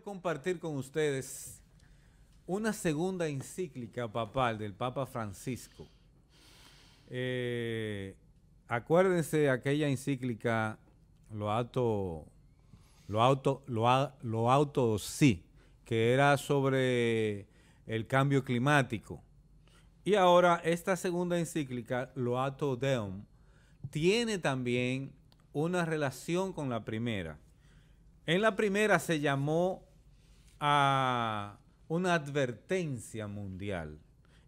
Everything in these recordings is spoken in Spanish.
compartir con ustedes una segunda encíclica papal del Papa Francisco. Eh, acuérdense aquella encíclica lo auto lo auto lo, lo auto sí que era sobre el cambio climático y ahora esta segunda encíclica lo auto deum tiene también una relación con la primera en la primera se llamó a una advertencia mundial.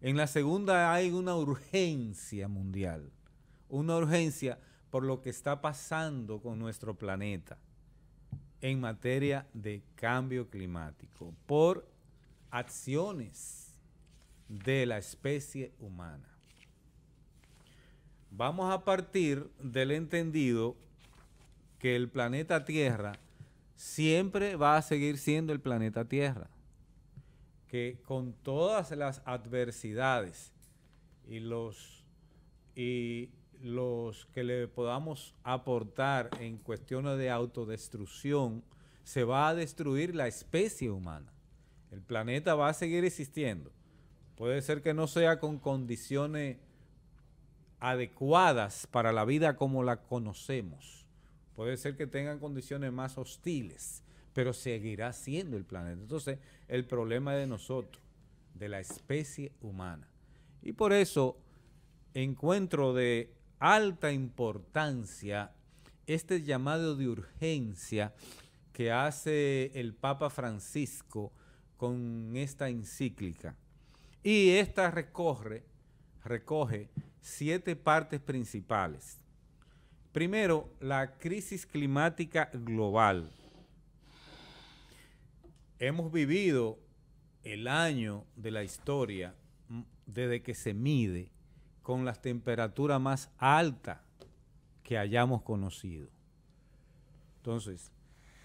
En la segunda hay una urgencia mundial, una urgencia por lo que está pasando con nuestro planeta en materia de cambio climático, por acciones de la especie humana. Vamos a partir del entendido que el planeta Tierra siempre va a seguir siendo el planeta Tierra, que con todas las adversidades y los, y los que le podamos aportar en cuestiones de autodestrucción, se va a destruir la especie humana. El planeta va a seguir existiendo. Puede ser que no sea con condiciones adecuadas para la vida como la conocemos Puede ser que tengan condiciones más hostiles, pero seguirá siendo el planeta. Entonces, el problema es de nosotros, de la especie humana. Y por eso encuentro de alta importancia este llamado de urgencia que hace el Papa Francisco con esta encíclica. Y esta recoge siete partes principales. Primero, la crisis climática global. Hemos vivido el año de la historia mm, desde que se mide con las temperaturas más altas que hayamos conocido. Entonces,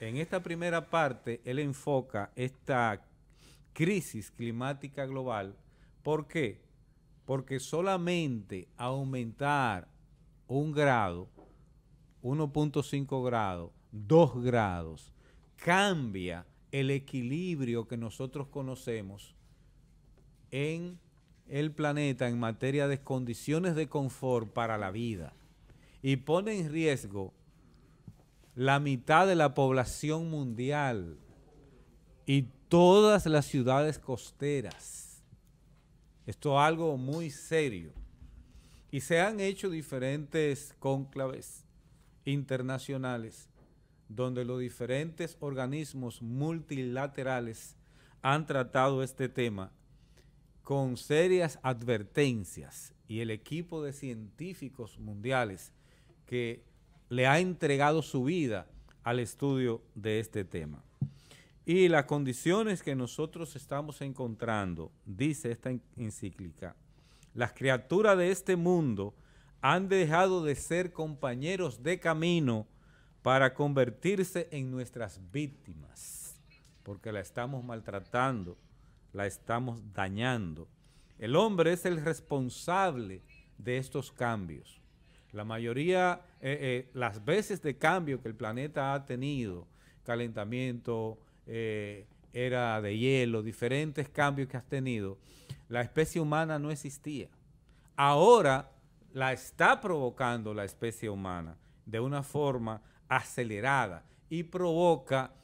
en esta primera parte, él enfoca esta crisis climática global. ¿Por qué? Porque solamente aumentar un grado 1.5 grados, 2 grados, cambia el equilibrio que nosotros conocemos en el planeta en materia de condiciones de confort para la vida y pone en riesgo la mitad de la población mundial y todas las ciudades costeras. Esto es algo muy serio. Y se han hecho diferentes cónclaves internacionales, donde los diferentes organismos multilaterales han tratado este tema con serias advertencias y el equipo de científicos mundiales que le ha entregado su vida al estudio de este tema. Y las condiciones que nosotros estamos encontrando, dice esta encíclica, las criaturas de este mundo han dejado de ser compañeros de camino para convertirse en nuestras víctimas, porque la estamos maltratando, la estamos dañando. El hombre es el responsable de estos cambios. La mayoría, eh, eh, las veces de cambio que el planeta ha tenido, calentamiento, eh, era de hielo, diferentes cambios que has tenido, la especie humana no existía. Ahora la está provocando la especie humana de una forma acelerada y provoca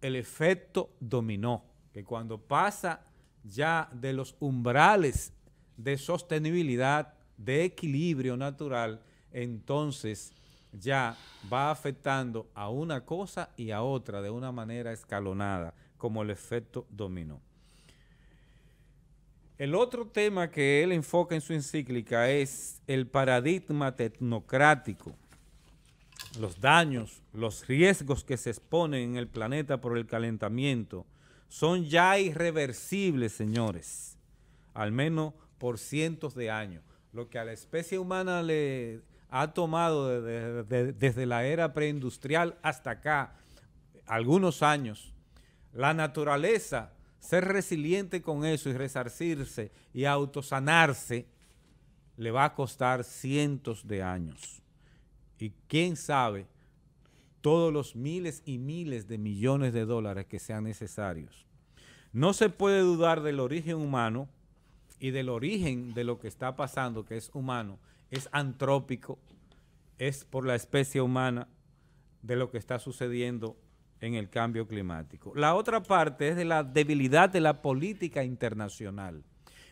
el efecto dominó, que cuando pasa ya de los umbrales de sostenibilidad, de equilibrio natural, entonces ya va afectando a una cosa y a otra de una manera escalonada, como el efecto dominó. El otro tema que él enfoca en su encíclica es el paradigma tecnocrático, los daños, los riesgos que se exponen en el planeta por el calentamiento son ya irreversibles, señores, al menos por cientos de años. Lo que a la especie humana le ha tomado desde, desde la era preindustrial hasta acá, algunos años, la naturaleza ser resiliente con eso y resarcirse y autosanarse le va a costar cientos de años. Y quién sabe todos los miles y miles de millones de dólares que sean necesarios. No se puede dudar del origen humano y del origen de lo que está pasando, que es humano, es antrópico, es por la especie humana de lo que está sucediendo en el cambio climático. La otra parte es de la debilidad de la política internacional.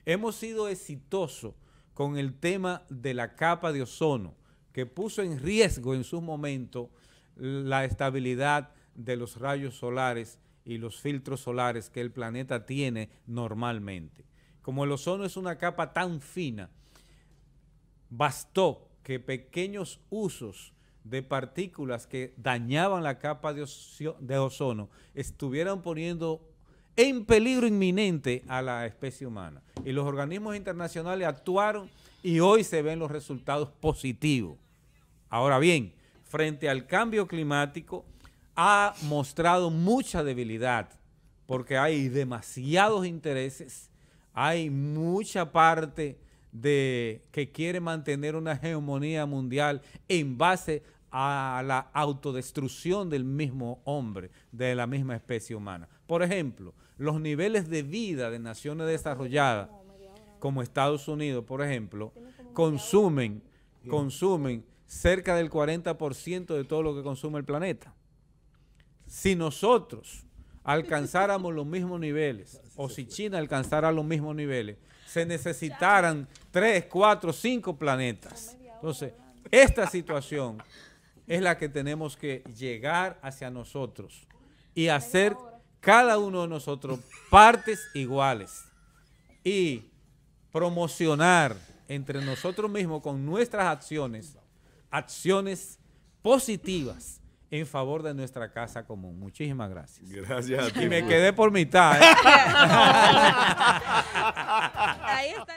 Hemos sido exitosos con el tema de la capa de ozono, que puso en riesgo en su momento la estabilidad de los rayos solares y los filtros solares que el planeta tiene normalmente. Como el ozono es una capa tan fina, bastó que pequeños usos de partículas que dañaban la capa de, ozono estuvieran poniendo en peligro inminente a la especie humana. Y los organismos internacionales actuaron y hoy se ven los resultados positivos. Ahora bien, frente al cambio climático ha mostrado mucha debilidad porque hay demasiados intereses, hay mucha parte de que quiere mantener una hegemonía mundial en base a la autodestrucción del mismo hombre, de la misma especie humana. Por ejemplo, los niveles de vida de naciones desarrolladas, como Estados Unidos, por ejemplo, consumen, consumen cerca del 40% de todo lo que consume el planeta. Si nosotros alcanzáramos los mismos niveles, o si China alcanzara los mismos niveles, se necesitaran tres, cuatro, cinco planetas. Entonces, esta situación es la que tenemos que llegar hacia nosotros y hacer cada uno de nosotros partes iguales y promocionar entre nosotros mismos con nuestras acciones, acciones positivas en favor de nuestra casa común. Muchísimas gracias. Gracias. A ti, y me pues. quedé por mitad. ¿eh? Ahí está.